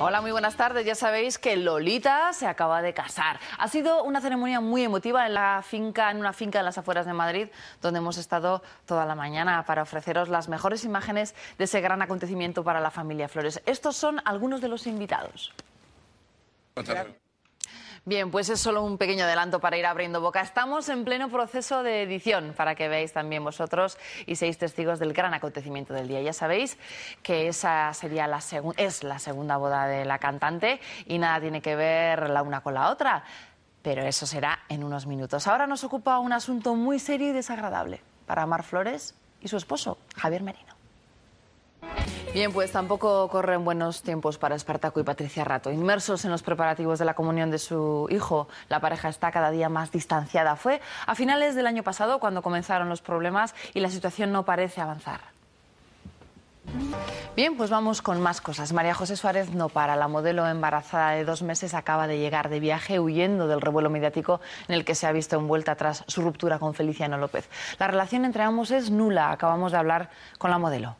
Hola, muy buenas tardes. Ya sabéis que Lolita se acaba de casar. Ha sido una ceremonia muy emotiva en la finca, en una finca en las afueras de Madrid, donde hemos estado toda la mañana para ofreceros las mejores imágenes de ese gran acontecimiento para la familia Flores. Estos son algunos de los invitados. Bien, pues es solo un pequeño adelanto para ir abriendo boca. Estamos en pleno proceso de edición para que veáis también vosotros y seáis testigos del gran acontecimiento del día. Ya sabéis que esa sería la es la segunda boda de la cantante y nada tiene que ver la una con la otra, pero eso será en unos minutos. Ahora nos ocupa un asunto muy serio y desagradable para Mar Flores y su esposo, Javier Merino. Bien, pues tampoco corren buenos tiempos para Espartaco y Patricia Rato. Inmersos en los preparativos de la comunión de su hijo, la pareja está cada día más distanciada. Fue a finales del año pasado cuando comenzaron los problemas y la situación no parece avanzar. Bien, pues vamos con más cosas. María José Suárez no para. La modelo embarazada de dos meses acaba de llegar de viaje huyendo del revuelo mediático en el que se ha visto envuelta tras su ruptura con Feliciano López. La relación entre ambos es nula. Acabamos de hablar con la modelo.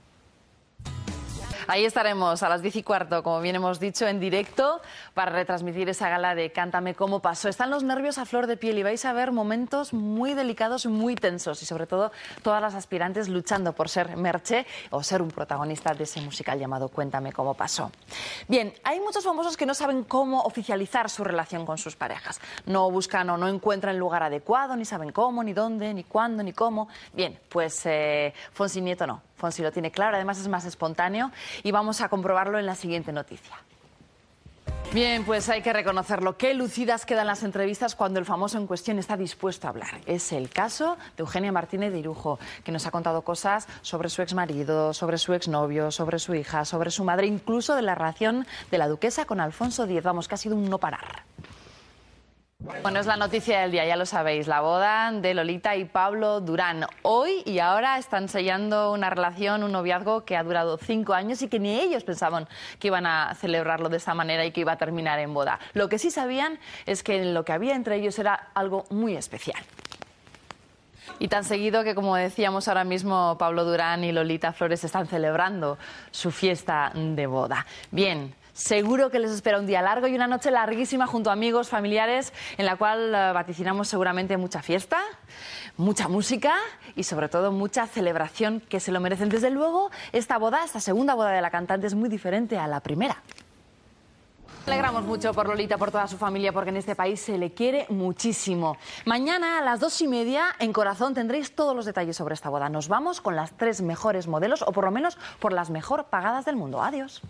Ahí estaremos a las 10 y cuarto, como bien hemos dicho, en directo para retransmitir esa gala de Cántame cómo pasó. Están los nervios a flor de piel y vais a ver momentos muy delicados, muy tensos y sobre todo todas las aspirantes luchando por ser Merche o ser un protagonista de ese musical llamado Cuéntame cómo pasó. Bien, hay muchos famosos que no saben cómo oficializar su relación con sus parejas. No buscan o no encuentran el lugar adecuado, ni saben cómo, ni dónde, ni cuándo, ni cómo. Bien, pues eh, Fonsi Nieto no. Fonsi lo tiene claro, además es más espontáneo y vamos a comprobarlo en la siguiente noticia. Bien, pues hay que reconocerlo. Qué lucidas quedan las entrevistas cuando el famoso en cuestión está dispuesto a hablar. Es el caso de Eugenia Martínez de Irujo, que nos ha contado cosas sobre su exmarido, sobre su exnovio, sobre su hija, sobre su madre, incluso de la relación de la duquesa con Alfonso X. Vamos, que ha sido un no parar. Bueno, es la noticia del día, ya lo sabéis, la boda de Lolita y Pablo Durán. Hoy y ahora están sellando una relación, un noviazgo que ha durado cinco años y que ni ellos pensaban que iban a celebrarlo de esta manera y que iba a terminar en boda. Lo que sí sabían es que lo que había entre ellos era algo muy especial. Y tan seguido que, como decíamos ahora mismo, Pablo Durán y Lolita Flores están celebrando su fiesta de boda. Bien. Seguro que les espera un día largo y una noche larguísima junto a amigos, familiares, en la cual eh, vaticinamos seguramente mucha fiesta, mucha música y sobre todo mucha celebración que se lo merecen. Desde luego, esta boda, esta segunda boda de la cantante es muy diferente a la primera. Alegramos mucho por Lolita, por toda su familia, porque en este país se le quiere muchísimo. Mañana a las dos y media en Corazón tendréis todos los detalles sobre esta boda. Nos vamos con las tres mejores modelos, o por lo menos por las mejor pagadas del mundo. Adiós.